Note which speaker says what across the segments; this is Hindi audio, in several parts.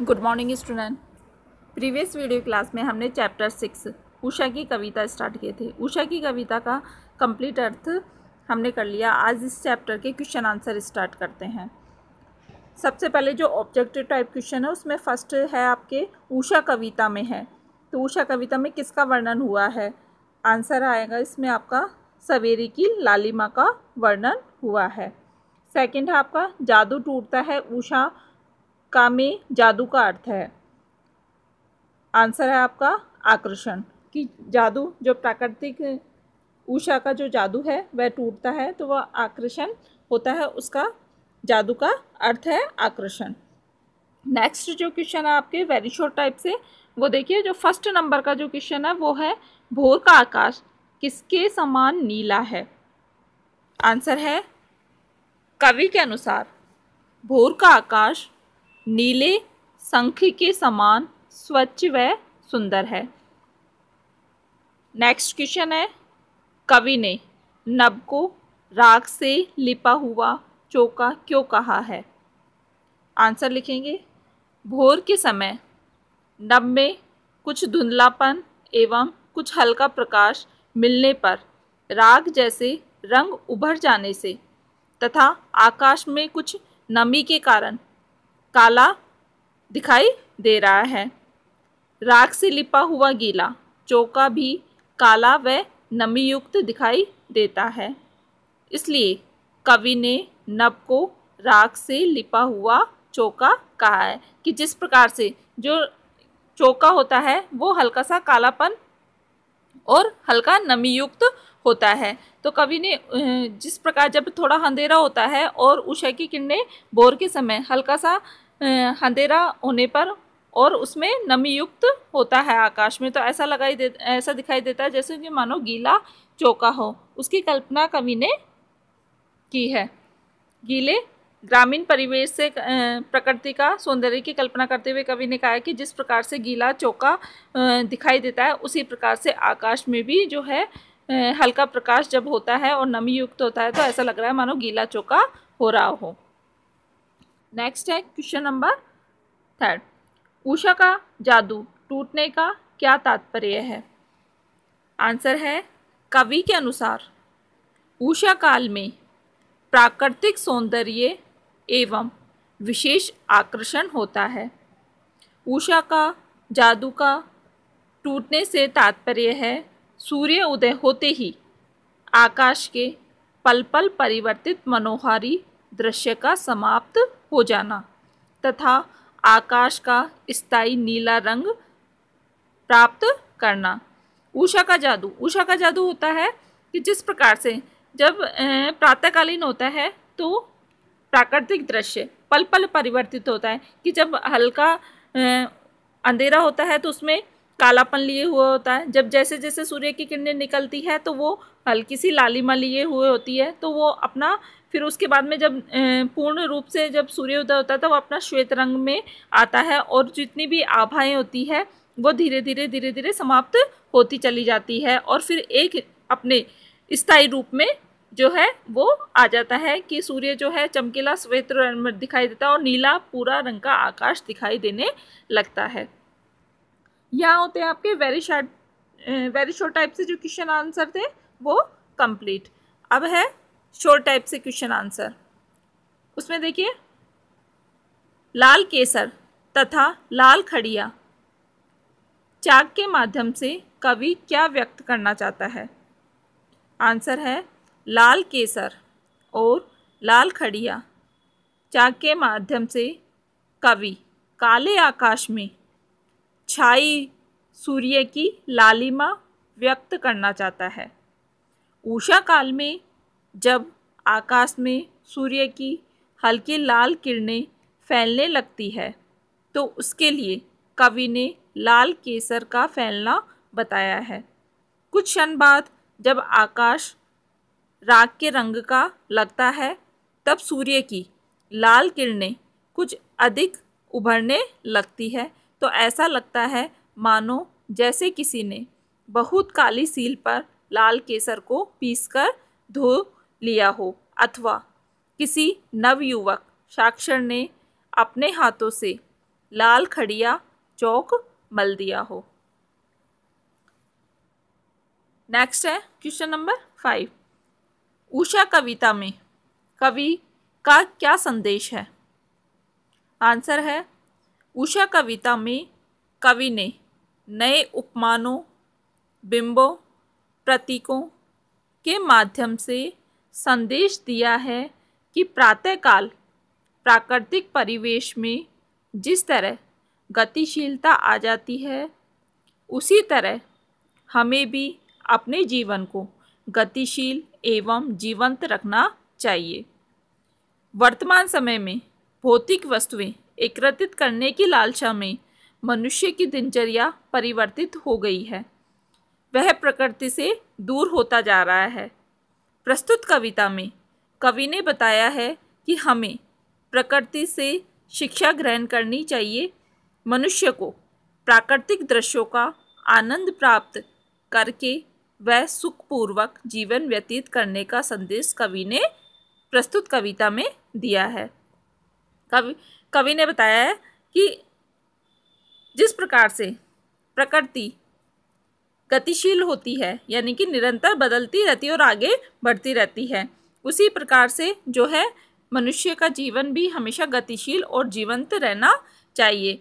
Speaker 1: good morning student previous video class में हमने चैप्टर सिक्स उषा की कविता स्टार्ट किए थे उषा की कविता का कंप्लीट अर्थ हमने कर लिया आज इस चैप्टर के क्वेश्चन आंसर स्टार्ट करते हैं सबसे पहले जो ऑब्जेक्टिव टाइप क्वेश्चन है उसमें फर्स्ट है आपके उषा कविता में है तो उषा कविता में किसका वर्णन हुआ है आंसर आएगा इसमें आपका सवेरे की लालिमा का वर्णन हुआ है सेकेंड है आपका जादू टूटता है उषा कामे जादू का अर्थ है आंसर है आपका आकर्षण कि जादू जो प्राकृतिक ऊषा का जो जादू है वह टूटता है तो वह आकर्षण होता है उसका जादू का अर्थ है आकर्षण नेक्स्ट जो क्वेश्चन है आपके वेरी शॉर्ट टाइप से वो देखिए जो फर्स्ट नंबर का जो क्वेश्चन है वो है भोर का आकाश किसके समान नीला है आंसर है कवि के अनुसार भोर का आकाश नीले शंख के समान स्वच्छ व सुंदर है नेक्स्ट क्वेश्चन है कवि ने नब को राग से लिपा हुआ चौका क्यों कहा है आंसर लिखेंगे भोर के समय नब में कुछ धुंधलापन एवं कुछ हल्का प्रकाश मिलने पर राग जैसे रंग उभर जाने से तथा आकाश में कुछ नमी के कारण काला दिखाई दे रहा है राख से लिपा हुआ गीला चौका भी काला व नमी युक्त दिखाई देता है इसलिए कवि ने नब को राख से लिपा हुआ चौका कहा है कि जिस प्रकार से जो चौका होता है वो हल्का सा कालापन और हल्का नमी युक्त होता है तो कवि ने जिस प्रकार जब थोड़ा अंधेरा होता है और उषा की किरणें बोर के समय हल्का सा अंधेरा होने पर और उसमें नमी युक्त होता है आकाश में तो ऐसा लगाई दे ऐसा दिखाई देता है जैसे कि मानो गीला चौका हो उसकी कल्पना कवि ने की है गीले ग्रामीण परिवेश से प्रकृति का सौंदर्य की कल्पना करते हुए कवि ने कहा है कि जिस प्रकार से गीला चौका दिखाई देता है उसी प्रकार से आकाश में भी जो है हल्का प्रकाश जब होता है और नमी युक्त होता है तो ऐसा लग रहा है मानो गीला चौका हो रहा हो नेक्स्ट है क्वेश्चन नंबर थर्ड उषा का जादू टूटने का क्या तात्पर्य है आंसर है कवि के अनुसार उषा काल में प्राकृतिक सौंदर्य एवं विशेष आकर्षण होता है उषा का जादू का टूटने से तात्पर्य है सूर्य उदय होते ही आकाश के पल पल परिवर्तित मनोहारी दृश्य का समाप्त हो जाना तथा आकाश का स्थायी नीला रंग प्राप्त करना ऊषा का जादू ऊषा का जादू होता है कि जिस प्रकार से जब प्रातःकालीन होता है तो प्राकृतिक दृश्य पल पल परिवर्तित होता है कि जब हल्का अंधेरा होता है तो उसमें कालापन लिए हुआ होता है जब जैसे जैसे सूर्य की किरणें निकलती है तो वो हल्की सी लालिमा लिए हुए होती है तो वो अपना फिर उसके बाद में जब पूर्ण रूप से जब सूर्य उदय होता है तो वो अपना श्वेत रंग में आता है और जितनी भी आभाएं होती है वो धीरे धीरे धीरे धीरे समाप्त होती चली जाती है और फिर एक अपने स्थायी रूप में जो है वो आ जाता है कि सूर्य जो है चमकीला श्वेत रंग में दिखाई देता है और नीला पूरा रंग का आकाश दिखाई देने लगता है यहाँ होते हैं आपके very short very short type से जो क्वेश्चन आंसर थे वो कंप्लीट अब है शोर टाइप से क्वेश्चन आंसर उसमें देखिए लाल केसर तथा लाल खड़िया चाक के माध्यम से कवि क्या व्यक्त करना चाहता है आंसर है लाल केसर और लाल खड़िया चाक के माध्यम से कवि काले आकाश में छाई सूर्य की लालिमा व्यक्त करना चाहता है ऊषा काल में जब आकाश में सूर्य की हल्की लाल किरणें फैलने लगती है तो उसके लिए कवि ने लाल केसर का फैलना बताया है कुछ क्षण बाद जब आकाश राग के रंग का लगता है तब सूर्य की लाल किरणें कुछ अधिक उभरने लगती है तो ऐसा लगता है मानो जैसे किसी ने बहुत काली सील पर लाल केसर को पीसकर धो लिया हो अथवा किसी नवयुवक साक्षर ने अपने हाथों से लाल खड़िया चौक मल दिया हो नेक्स्ट है क्वेश्चन नंबर फाइव उषा कविता में कवि का क्या संदेश है आंसर है उषा कविता में कवि ने नए उपमानों बिंबों प्रतीकों के माध्यम से संदेश दिया है कि प्रातःकाल प्राकृतिक परिवेश में जिस तरह गतिशीलता आ जाती है उसी तरह हमें भी अपने जीवन को गतिशील एवं जीवंत रखना चाहिए वर्तमान समय में भौतिक वस्तुएं एकत्रित करने की लालसा में मनुष्य की दिनचर्या परिवर्तित हो गई है वह प्रकृति से दूर होता जा रहा है प्रस्तुत कविता में कवि ने बताया है कि हमें प्रकृति से शिक्षा ग्रहण करनी चाहिए मनुष्य को प्राकृतिक दृश्यों का आनंद प्राप्त करके वह सुखपूर्वक जीवन व्यतीत करने का संदेश कवि ने प्रस्तुत कविता में दिया है कवि कवि ने बताया है कि जिस प्रकार से प्रकृति गतिशील होती है यानी कि निरंतर बदलती रहती है और आगे बढ़ती रहती है उसी प्रकार से जो है मनुष्य का जीवन भी हमेशा गतिशील और जीवंत रहना चाहिए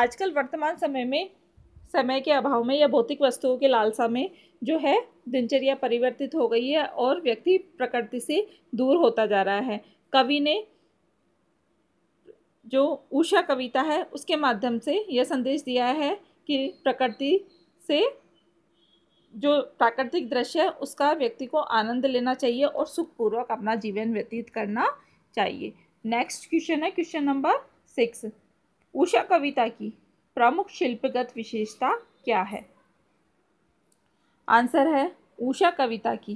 Speaker 1: आजकल वर्तमान समय में समय के अभाव में या भौतिक वस्तुओं के लालसा में जो है दिनचर्या परिवर्तित हो गई है और व्यक्ति प्रकृति से दूर होता जा रहा है कवि ने जो उषा कविता है उसके माध्यम से यह संदेश दिया है कि प्रकृति से जो प्राकृतिक दृश्य है उसका व्यक्ति को आनंद लेना चाहिए और सुखपूर्वक अपना जीवन व्यतीत करना चाहिए नेक्स्ट क्वेश्चन है क्वेश्चन नंबर सिक्स उषा कविता की प्रमुख शिल्पगत विशेषता क्या है आंसर है उषा कविता की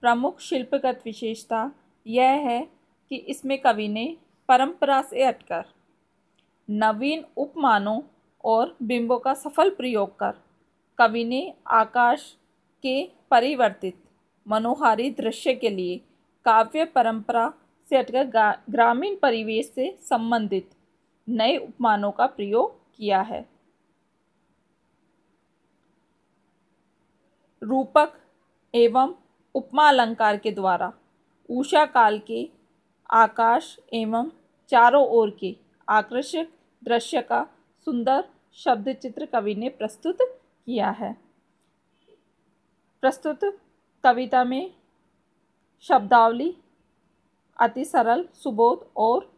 Speaker 1: प्रमुख शिल्पगत विशेषता यह है कि इसमें कवि ने परंपरा से हटकर नवीन उपमानों और बिंबों का सफल प्रयोग कर कवि ने आकाश के परिवर्तित मनोहारी दृश्य के लिए काव्य परंपरा से हटकर ग्रामीण परिवेश से संबंधित नए उपमानों का प्रयोग किया है रूपक एवं उपमा अलंकार के द्वारा ऊषा काल के आकाश एवं चारों ओर के आकर्षक दृश्य का सुंदर शब्द चित्र कवि ने प्रस्तुत किया है प्रस्तुत कविता में शब्दावली अति सरल सुबोध और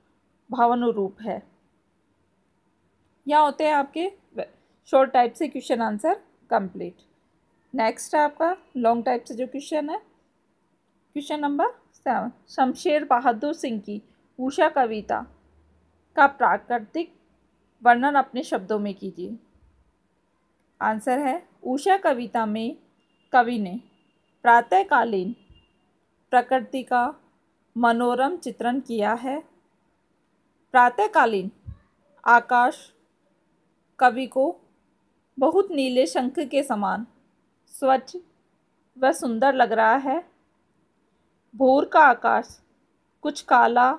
Speaker 1: भावनुरूप है यह होते हैं आपके शॉर्ट टाइप से क्वेश्चन आंसर कंप्लीट नेक्स्ट आपका लॉन्ग टाइप से जो क्वेश्चन है question number seven Shamsher Bahadur Singh की ऊषा कविता का प्राकृतिक वर्णन अपने शब्दों में कीजिए आंसर है उषा कविता में कवि ने प्रातःकालीन प्रकृति का मनोरम चित्रण किया है प्रातःकालीन आकाश कवि को बहुत नीले शंख के समान स्वच्छ व सुंदर लग रहा है भोर का आकाश कुछ काला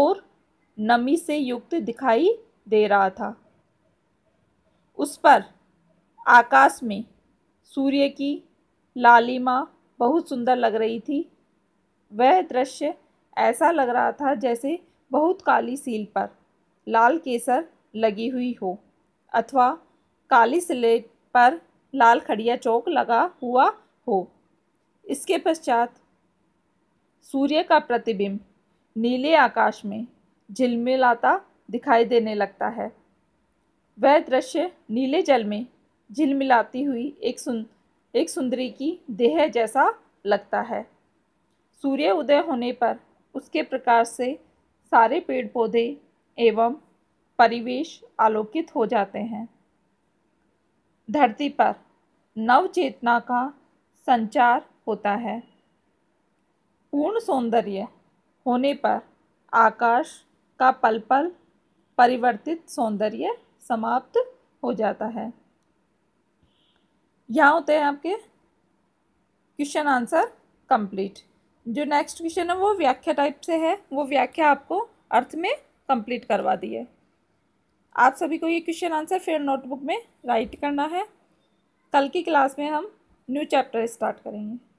Speaker 1: और नमी से युक्त दिखाई दे रहा था उस पर आकाश में सूर्य की लालिमा बहुत सुंदर लग रही थी वह दृश्य ऐसा लग रहा था जैसे बहुत काली सील पर लाल केसर लगी हुई हो अथवा काली स्लेट पर लाल खड़िया चौक लगा हुआ हो इसके पश्चात सूर्य का प्रतिबिंब नीले आकाश में झिलमिलाता दिखाई देने लगता है वह दृश्य नीले जल में झिलमिलाती हुई एक सुन एक सुंदरी की देह जैसा लगता है सूर्य उदय होने पर उसके प्रकाश से सारे पेड़ पौधे एवं परिवेश आलोकित हो जाते हैं धरती पर नव चेतना का संचार होता है पूर्ण सौंदर्य होने पर आकाश का पल पल परिवर्तित सौंदर्य समाप्त हो जाता है यहाँ होते हैं आपके क्वेश्चन आंसर कंप्लीट जो नेक्स्ट क्वेश्चन है वो व्याख्या टाइप से है वो व्याख्या आपको अर्थ में कंप्लीट करवा दी है आप सभी को ये क्वेश्चन आंसर फिर नोटबुक में राइट करना है कल की क्लास में हम न्यू चैप्टर स्टार्ट करेंगे